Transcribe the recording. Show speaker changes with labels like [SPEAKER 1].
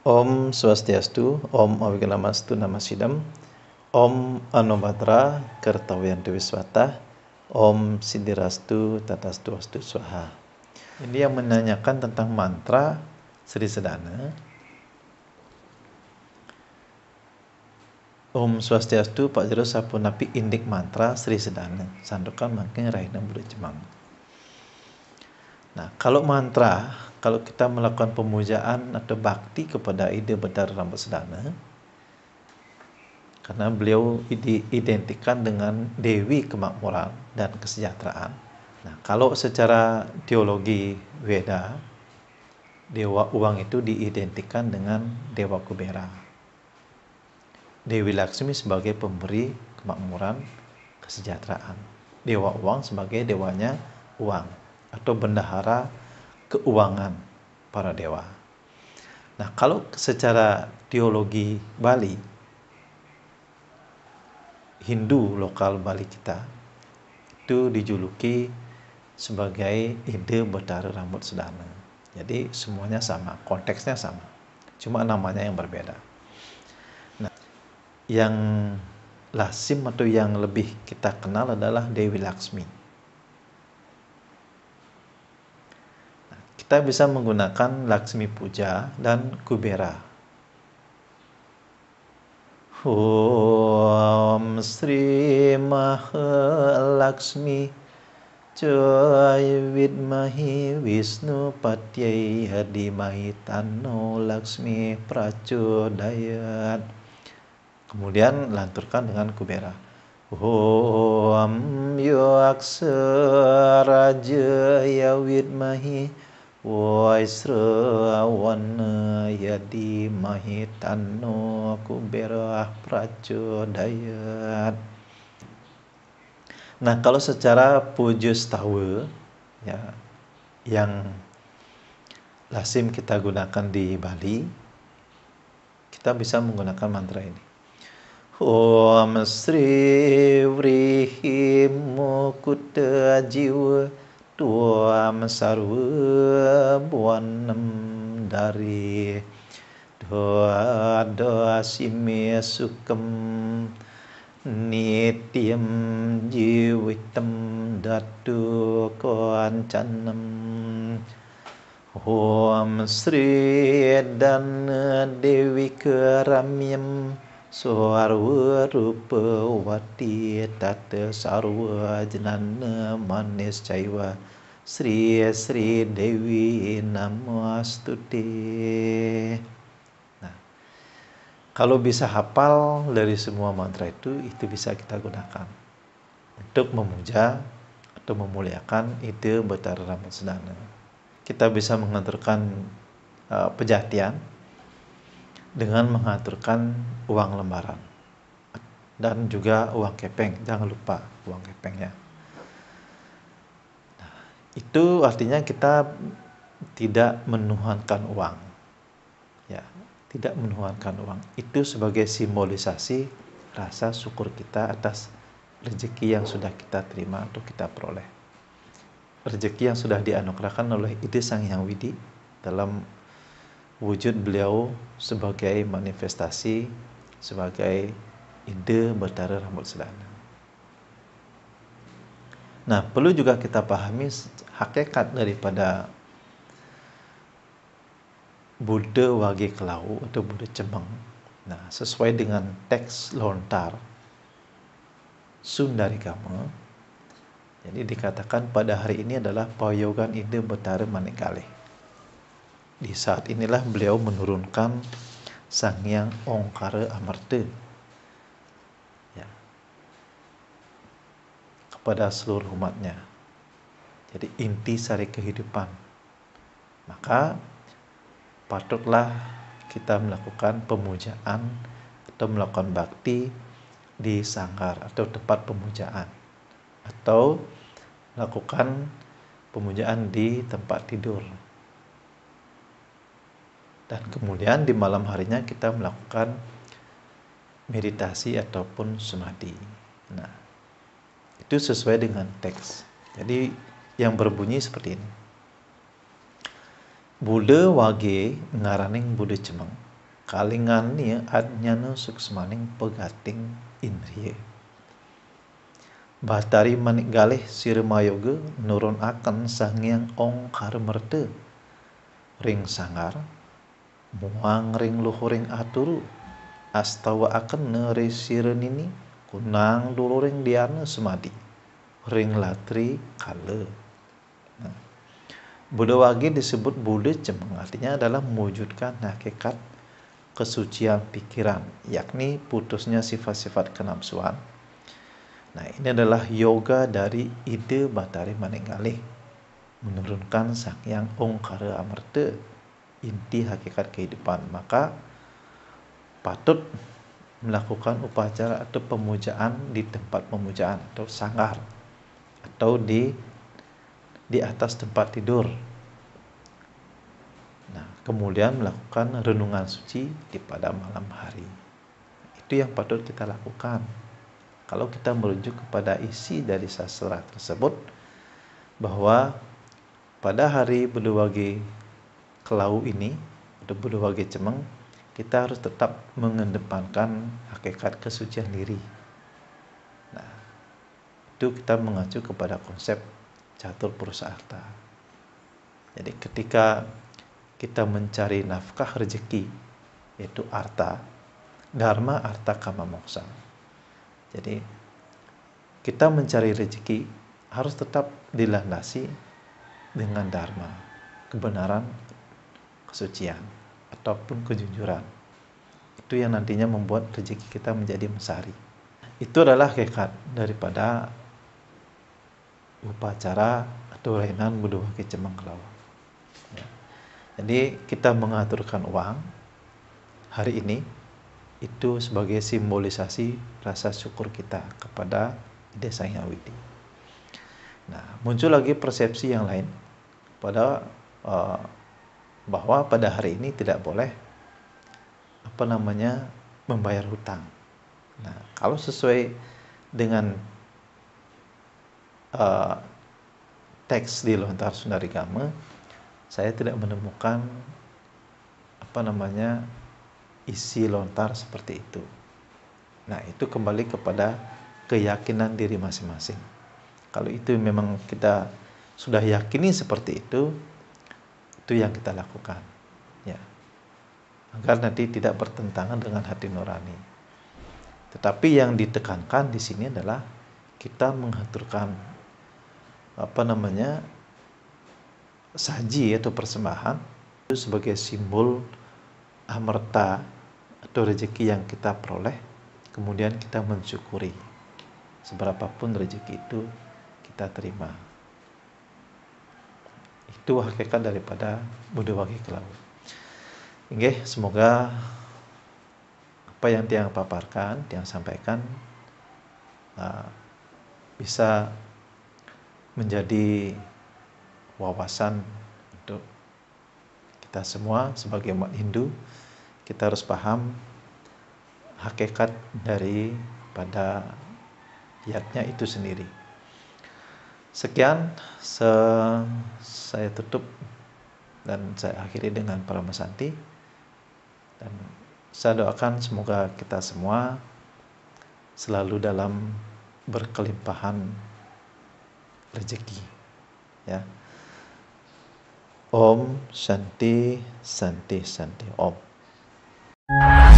[SPEAKER 1] Om Swastiastu, Om Awigilamastu Namasidam, Om Anubhadra Kertawian Dewi Swata, Om Sidirastu Tatastu Astu Swaha. Ini yang menanyakan tentang mantra Sri Sedana. Om Swastiastu Pak Jero Sapunapi Indik Mantra Sri Sedana. Sandukan makin Raina Bulu Jemang. Nah, kalau mantra, kalau kita melakukan pemujaan atau bakti kepada ide bedar rambut sedana, karena beliau diidentikan dengan dewi kemakmuran dan kesejahteraan. Nah, kalau secara teologi Weda, dewa uang itu diidentikan dengan dewa kubera. Dewi Laksmi sebagai pemberi kemakmuran, kesejahteraan. Dewa uang sebagai dewanya uang atau bendahara keuangan para dewa. Nah, kalau secara teologi Bali Hindu lokal Bali kita itu dijuluki sebagai ide bertaruh rambut sedana. Jadi semuanya sama, konteksnya sama. Cuma namanya yang berbeda. Nah, yang lasim atau yang lebih kita kenal adalah Dewi Laksmi kita bisa menggunakan Laksmi Puja dan Kubera. Om Sri Mahalaksmi Jai Vidmahi Wisnu Patyai Hadimahi Tano Laksmi Prachodayat Kemudian lanturkan dengan kubera Om Raja Waisra yadi mahitano kuberah pracodayat. Nah kalau secara pujustawa ya yang lasim kita gunakan di Bali kita bisa menggunakan mantra ini. Om Sri Vrihim Mukuta Jiwa tuam buanem dari doa doa simi sukem nitiem jiwitem datu kancanam Om Sri dan Dewi Keramiem Sarwa rupa wati tat sarwa jnana manis caiwa Sri Sri Dewi Namastuti. Nah, kalau bisa hafal dari semua mantra itu, itu bisa kita gunakan untuk memuja atau memuliakan ide Batara Ramadana. Kita bisa mengantarkan uh, pejatian dengan mengaturkan uang lembaran dan juga uang kepeng. Jangan lupa uang kepengnya. Nah, itu artinya kita tidak menuhankan uang. Ya, tidak menuhankan uang. Itu sebagai simbolisasi rasa syukur kita atas rezeki yang sudah kita terima atau kita peroleh. Rezeki yang sudah dianugerahkan oleh Ide Sang Yang Widi dalam wujud beliau sebagai manifestasi sebagai ide berdarah rambut selana. Nah, perlu juga kita pahami hakikat daripada Buddha Wage Kelau atau Buddha Cemeng. Nah, sesuai dengan teks lontar Sundari kamu jadi dikatakan pada hari ini adalah payogan ide bertara manik di saat inilah beliau menurunkan Sang Yang Ongkara amarte ya, kepada seluruh umatnya. Jadi inti sari kehidupan. Maka patutlah kita melakukan pemujaan atau melakukan bakti di sanggar atau tempat pemujaan atau melakukan pemujaan di tempat tidur dan kemudian di malam harinya kita melakukan meditasi ataupun semadi. Nah, itu sesuai dengan teks. Jadi yang berbunyi seperti ini. Bule wage ngaraning Buddha cemeng. Kalingan ni adnyana suksmaning pegating indriye. Batari manik galih sirmayoga nurun akan sangyang ong karmerte. Ring sangar Muang ring luhuring aturu astawa akan neri siren ini kunang ring diana semadi ring latri kale nah, Buddha wagi disebut Buddha cemeng artinya adalah mewujudkan hakikat kesucian pikiran yakni putusnya sifat-sifat kenapsuan nah ini adalah yoga dari ide batari maninggalih menurunkan sang yang ongkara amerte inti hakikat kehidupan maka patut melakukan upacara atau pemujaan di tempat pemujaan atau sanggar atau di di atas tempat tidur. Nah, kemudian melakukan renungan suci di pada malam hari. Itu yang patut kita lakukan. Kalau kita merujuk kepada isi dari sastra tersebut bahwa pada hari berdua kelau ini debu wage cemeng kita harus tetap mengedepankan hakikat kesucian diri nah itu kita mengacu kepada konsep catur perusahaan jadi ketika kita mencari nafkah rezeki yaitu arta dharma arta kama moksa jadi kita mencari rezeki harus tetap dilandasi dengan dharma kebenaran kesucian ataupun kejujuran. Itu yang nantinya membuat rezeki kita menjadi mesari. Itu adalah hakikat daripada upacara atau lainan kecemang kelawa. Ya. Jadi kita mengaturkan uang hari ini itu sebagai simbolisasi rasa syukur kita kepada desa Yawidi. Nah, muncul lagi persepsi yang lain pada uh, bahwa pada hari ini tidak boleh apa namanya membayar hutang. Nah, kalau sesuai dengan uh, teks di lontar Sundari Gama, saya tidak menemukan apa namanya isi lontar seperti itu. Nah, itu kembali kepada keyakinan diri masing-masing. Kalau itu memang kita sudah yakini seperti itu, itu yang kita lakukan ya agar nanti tidak bertentangan dengan hati nurani tetapi yang ditekankan di sini adalah kita mengaturkan apa namanya saji atau persembahan itu sebagai simbol amerta atau rezeki yang kita peroleh kemudian kita mensyukuri seberapapun rezeki itu kita terima itu hakikat daripada Buddha bagi kelaut. Oke, semoga apa yang tiang paparkan, tiang sampaikan uh, bisa menjadi wawasan untuk kita semua sebagai umat Hindu. Kita harus paham hakikat dari pada yatnya itu sendiri. Sekian se saya tutup dan saya akhiri dengan para mesanti. dan saya doakan semoga kita semua selalu dalam berkelimpahan rezeki ya Om Shanti Shanti Shanti Om